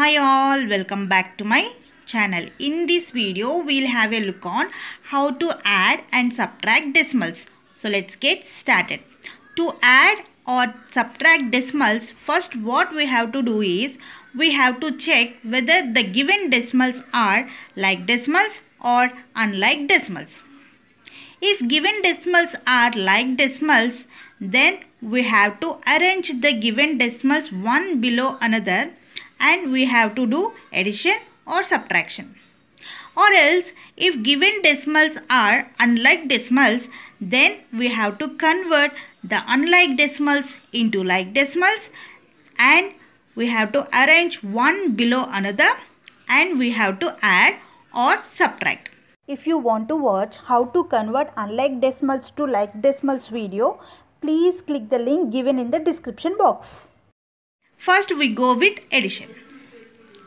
hi all welcome back to my channel in this video we'll have a look on how to add and subtract decimals so let's get started to add or subtract decimals first what we have to do is we have to check whether the given decimals are like decimals or unlike decimals if given decimals are like decimals then we have to arrange the given decimals one below another and we have to do addition or subtraction. Or else if given decimals are unlike decimals then we have to convert the unlike decimals into like decimals and we have to arrange one below another and we have to add or subtract. If you want to watch how to convert unlike decimals to like decimals video, please click the link given in the description box. First we go with addition.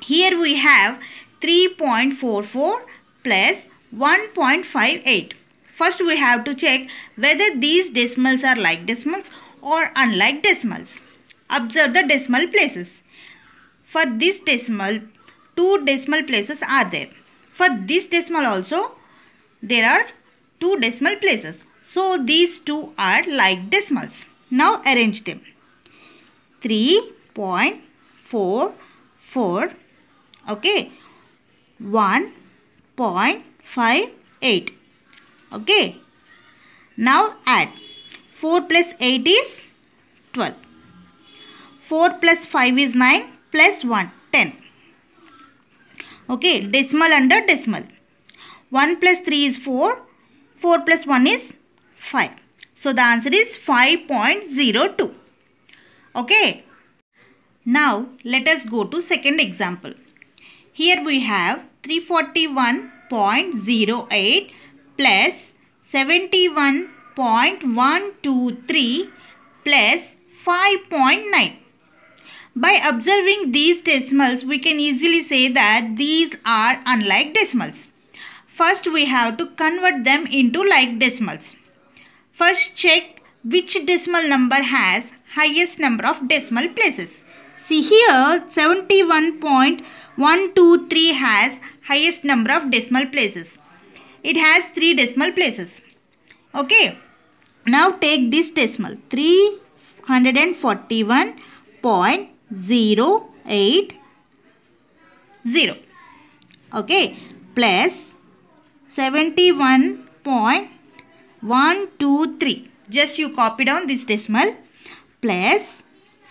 Here we have 3.44 plus 1.58. First we have to check whether these decimals are like decimals or unlike decimals. Observe the decimal places. For this decimal, two decimal places are there. For this decimal also, there are two decimal places. So these two are like decimals. Now arrange them. 3 Point four four, okay 1.58 okay now add 4 plus 8 is 12 4 plus 5 is 9 plus 1 10 okay decimal under decimal 1 plus 3 is 4 4 plus 1 is 5 so the answer is 5.02 okay now let us go to second example. Here we have 341.08 plus 71.123 plus 5.9. By observing these decimals, we can easily say that these are unlike decimals. First, we have to convert them into like decimals. First, check which decimal number has highest number of decimal places. See here 71.123 has highest number of decimal places. It has 3 decimal places. Okay. Now take this decimal 341.080. Okay. Plus 71.123. Just you copy down this decimal. Plus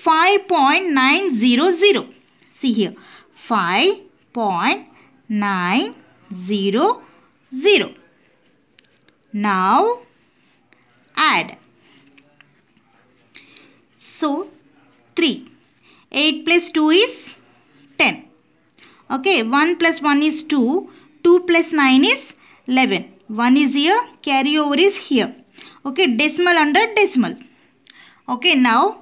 5.900. See here. 5.900. Now add. So 3. 8 plus 2 is 10. Okay. 1 plus 1 is 2. 2 plus 9 is 11. 1 is here. Carry over is here. Okay. Decimal under decimal. Okay. Now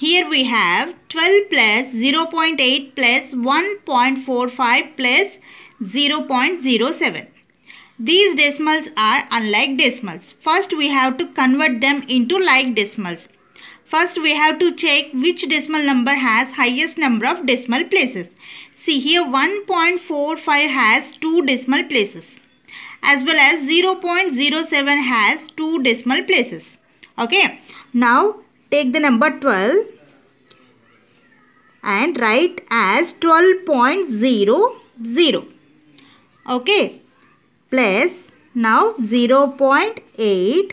Here we have 12 plus 0.8 plus 1.45 plus 0.07. These decimals are unlike decimals. First we have to convert them into like decimals. First we have to check which decimal number has highest number of decimal places. See here 1.45 has 2 decimal places as well as 0.07 has 2 decimal places. Okay. Now Take the number 12 and write as 12.00. Okay. Plus now 0 0.80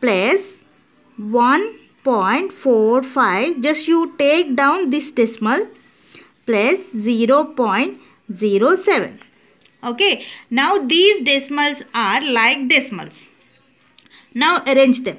plus 1.45 just you take down this decimal plus 0.07 okay now these decimals are like decimals now arrange them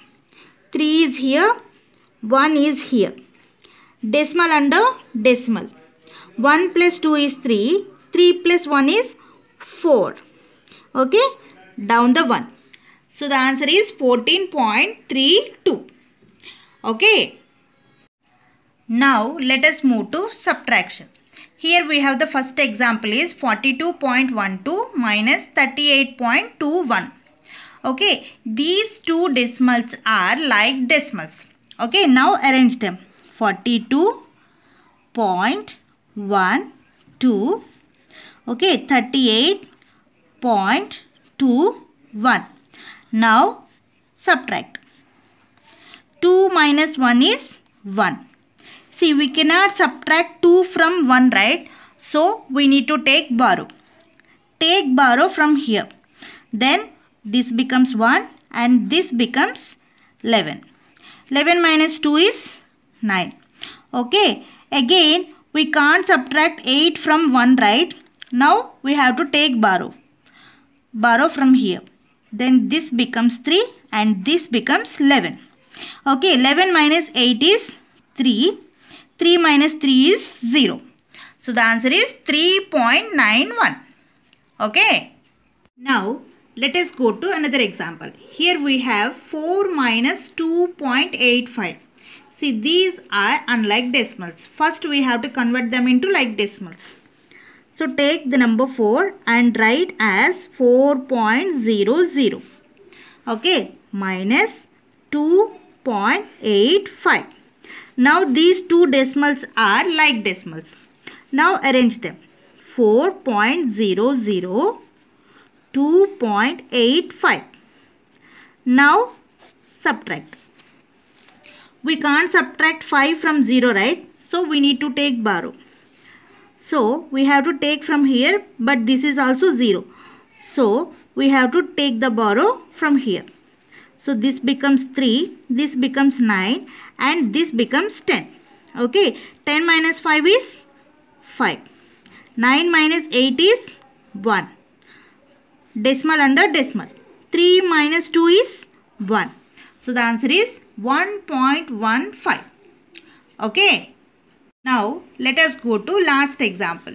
3 is here, 1 is here. Decimal under decimal. 1 plus 2 is 3, 3 plus 1 is 4. Okay, down the 1. So the answer is 14.32. Okay. Now let us move to subtraction. Here we have the first example is 42.12 minus 38.21 okay these two decimals are like decimals okay now arrange them 42.12 okay 38.21 now subtract 2 minus 1 is 1 see we cannot subtract 2 from 1 right so we need to take borrow take borrow from here then this becomes 1 and this becomes 11. 11 minus 2 is 9. Okay. Again, we can't subtract 8 from 1, right? Now, we have to take borrow. Borrow from here. Then this becomes 3 and this becomes 11. Okay, 11 minus 8 is 3. 3 minus 3 is 0. So, the answer is 3.91. Okay. Now, let us go to another example. Here we have 4 minus 2.85. See these are unlike decimals. First we have to convert them into like decimals. So take the number 4 and write as 4.00. Okay. Minus 2.85. Now these two decimals are like decimals. Now arrange them. 4.00 2.85. Now subtract. We can't subtract 5 from 0 right. So we need to take borrow. So we have to take from here but this is also 0. So we have to take the borrow from here. So this becomes 3, this becomes 9 and this becomes 10. Okay, 10 minus 5 is 5. 9 minus 8 is 1 decimal under decimal. 3 minus 2 is 1. So the answer is 1.15. Okay. Now let us go to last example.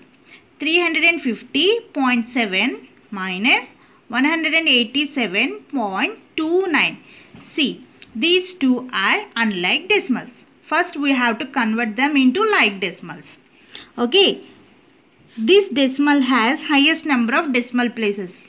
350.7 minus 187.29. See, these two are unlike decimals. First, we have to convert them into like decimals. Okay. This decimal has highest number of decimal places.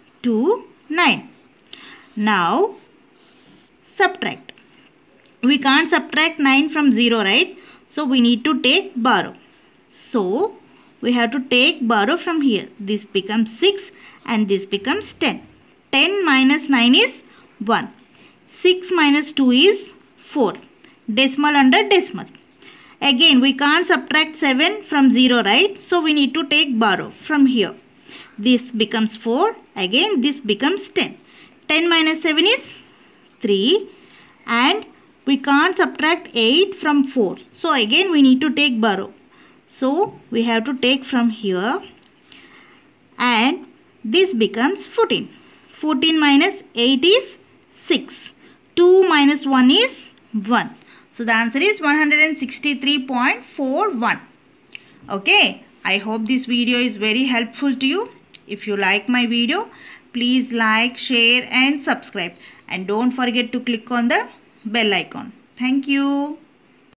to 9. Now subtract. We can't subtract 9 from 0 right. So we need to take borrow. So we have to take borrow from here. This becomes 6 and this becomes 10. 10 minus 9 is 1. 6 minus 2 is 4. Decimal under decimal. Again we can't subtract 7 from 0 right. So we need to take borrow from here. This becomes 4. Again, this becomes 10. 10 minus 7 is 3. And we can't subtract 8 from 4. So, again we need to take borrow. So, we have to take from here. And this becomes 14. 14 minus 8 is 6. 2 minus 1 is 1. So, the answer is 163.41. Okay. I hope this video is very helpful to you. If you like my video, please like, share and subscribe. And don't forget to click on the bell icon. Thank you.